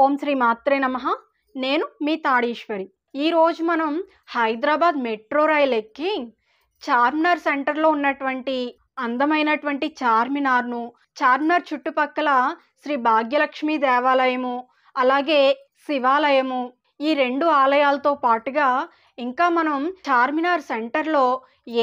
ఓం శ్రీ మాత్రే నమ నేను మీ తాడీశ్వరి ఈరోజు మనం హైదరాబాద్ మెట్రో రైల్ ఎక్కి చార్మినార్ సెంటర్లో ఉన్నటువంటి అందమైనటువంటి చార్మినార్ను చార్మినార్ చుట్టుపక్కల శ్రీ భాగ్యలక్ష్మి దేవాలయము అలాగే శివాలయము ఈ రెండు ఆలయాలతో పాటుగా ఇంకా మనం చార్మినార్ సెంటర్లో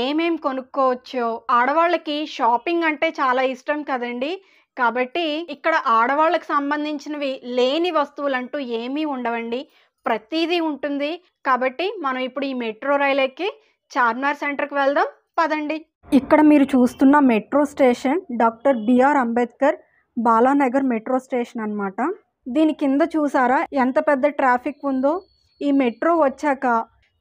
ఏమేం కొనుక్కోవచ్చో ఆడవాళ్ళకి షాపింగ్ అంటే చాలా ఇష్టం కదండి కాబట్టి ఇక్కడ ఆడవాళ్ళకి సంబంధించినవి లేని వస్తువులు అంటూ ఏమీ ఉండవండి ప్రతిదీ ఉంటుంది కాబట్టి మనం ఇప్పుడు ఈ మెట్రో రైలు ఎక్కి చార్మినార్ సెంటర్కి వెళ్దాం పదండి ఇక్కడ మీరు చూస్తున్న metro station doctor B R Ambedkar Balanagar metro station అనమాట దీని కింద చూసారా ఎంత పెద్ద ట్రాఫిక్ ఉందో ఈ మెట్రో వచ్చాక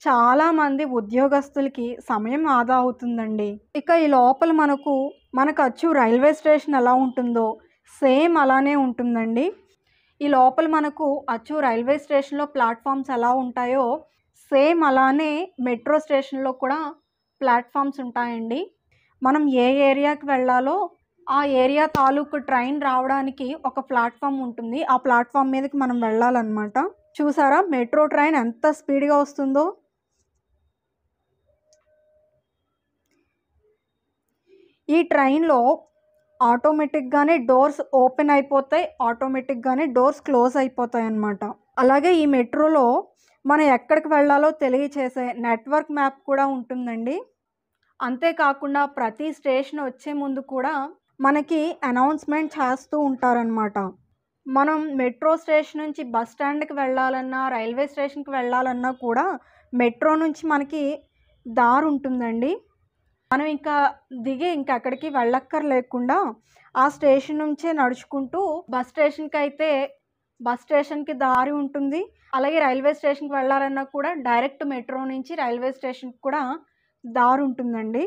చాలామంది ఉద్యోగస్తులకి సమయం ఆదా అవుతుందండి ఇక ఈ లోపల మనకు మనకు అచ్చు రైల్వే స్టేషన్ ఎలా ఉంటుందో సేమ్ అలానే ఉంటుందండి ఈ లోపల మనకు అచ్చు రైల్వే స్టేషన్లో ప్లాట్ఫామ్స్ ఎలా ఉంటాయో సేమ్ అలానే మెట్రో స్టేషన్లో కూడా ప్లాట్ఫామ్స్ ఉంటాయండి మనం ఏ ఏరియాకి వెళ్ళాలో ఆ ఏరియా తాలూకు ట్రైన్ రావడానికి ఒక ప్లాట్ఫామ్ ఉంటుంది ఆ ప్లాట్ఫామ్ మీదకి మనం వెళ్ళాలన్నమాట చూసారా మెట్రో ట్రైన్ ఎంత స్పీడ్గా వస్తుందో ఈ ట్రైన్లో ఆటోమేటిక్గానే డోర్స్ ఓపెన్ అయిపోతాయి ఆటోమేటిక్గానే డోర్స్ క్లోజ్ అయిపోతాయి అన్నమాట అలాగే ఈ మెట్రోలో మనం ఎక్కడికి వెళ్ళాలో తెలియచేసే నెట్వర్క్ మ్యాప్ కూడా ఉంటుందండి అంతేకాకుండా ప్రతి స్టేషన్ వచ్చే ముందు కూడా మనకి అనౌన్స్మెంట్ చేస్తూ ఉంటారనమాట మనం మెట్రో స్టేషన్ నుంచి బస్ స్టాండ్కి వెళ్ళాలన్నా రైల్వే స్టేషన్కి వెళ్ళాలన్నా కూడా మెట్రో నుంచి మనకి దారి ఉంటుందండి మనం ఇంకా దిగి ఇంకా అక్కడికి వెళ్ళక్కర్ లేకుండా ఆ స్టేషన్ నుంచే నడుచుకుంటూ బస్ స్టేషన్కి అయితే బస్ స్టేషన్కి దారి ఉంటుంది అలాగే రైల్వే స్టేషన్కి వెళ్ళాలన్నా కూడా డైరెక్ట్ మెట్రో నుంచి రైల్వే స్టేషన్కి కూడా దారి ఉంటుందండి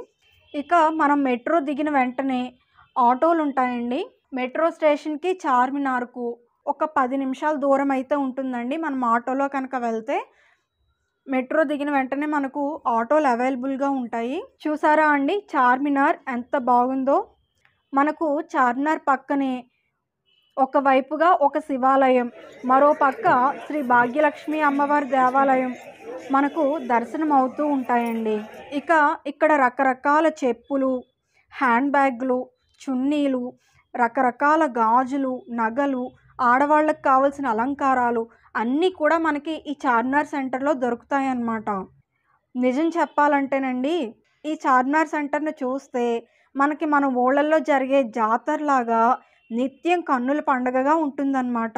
ఇక మనం మెట్రో దిగిన వెంటనే ఆటోలు ఉంటాయండి మెట్రో స్టేషన్కి చార్మినార్కు ఒక పది నిమిషాల దూరం అయితే ఉంటుందండి మనం ఆటోలో కనుక వెళ్తే మెట్రో దిగిన వెంటనే మనకు ఆటోలు అవైలబుల్గా ఉంటాయి చూసారా అండి చార్మినార్ ఎంత బాగుందో మనకు చార్మినార్ పక్కనే ఒకవైపుగా ఒక శివాలయం మరో పక్క శ్రీ భాగ్యలక్ష్మి అమ్మవారి దేవాలయం మనకు దర్శనం అవుతూ ఉంటాయండి ఇక ఇక్కడ రకరకాల చెప్పులు హ్యాండ్ బ్యాగ్లు చున్నీలు రకరకాల గాజులు నగలు ఆడవాళ్ళకి కావలసిన అలంకారాలు అన్నీ కూడా మనకి ఈ చార్మినార్ సెంటర్లో దొరుకుతాయి అన్నమాట నిజం చెప్పాలంటేనండి ఈ చార్మినార్ సెంటర్ను చూస్తే మనకి మన ఊళ్ళల్లో జరిగే జాతరలాగా నిత్యం కన్నుల పండగగా ఉంటుందన్నమాట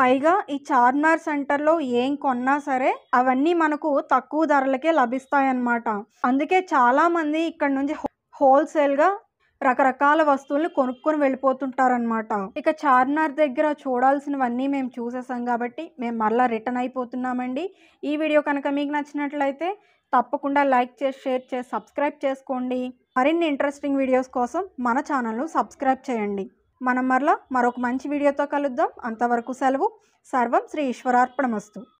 పైగా ఈ చార్మినార్ సెంటర్లో ఏం కొన్నా సరే అవన్నీ మనకు తక్కువ ధరలకే లభిస్తాయన్నమాట అందుకే చాలామంది ఇక్కడ నుంచి హోల్సేల్గా రకరకాల వస్తువులను కొనుక్కొని వెళ్ళిపోతుంటారనమాట ఇక చార్మినార్ దగ్గర చూడాల్సినవన్నీ మేము చూసేసాం కాబట్టి మేము మళ్ళీ రిటర్న్ అయిపోతున్నామండి ఈ వీడియో కనుక మీకు నచ్చినట్లయితే తప్పకుండా లైక్ చేసి షేర్ చేసి సబ్స్క్రైబ్ చేసుకోండి మరిన్ని ఇంట్రెస్టింగ్ వీడియోస్ కోసం మన ఛానల్ను సబ్స్క్రైబ్ చేయండి మనం మరలా మరొక మంచి వీడియోతో కలుద్దాం అంతవరకు సెలవు సర్వం శ్రీ ఈశ్వరార్పణమస్తు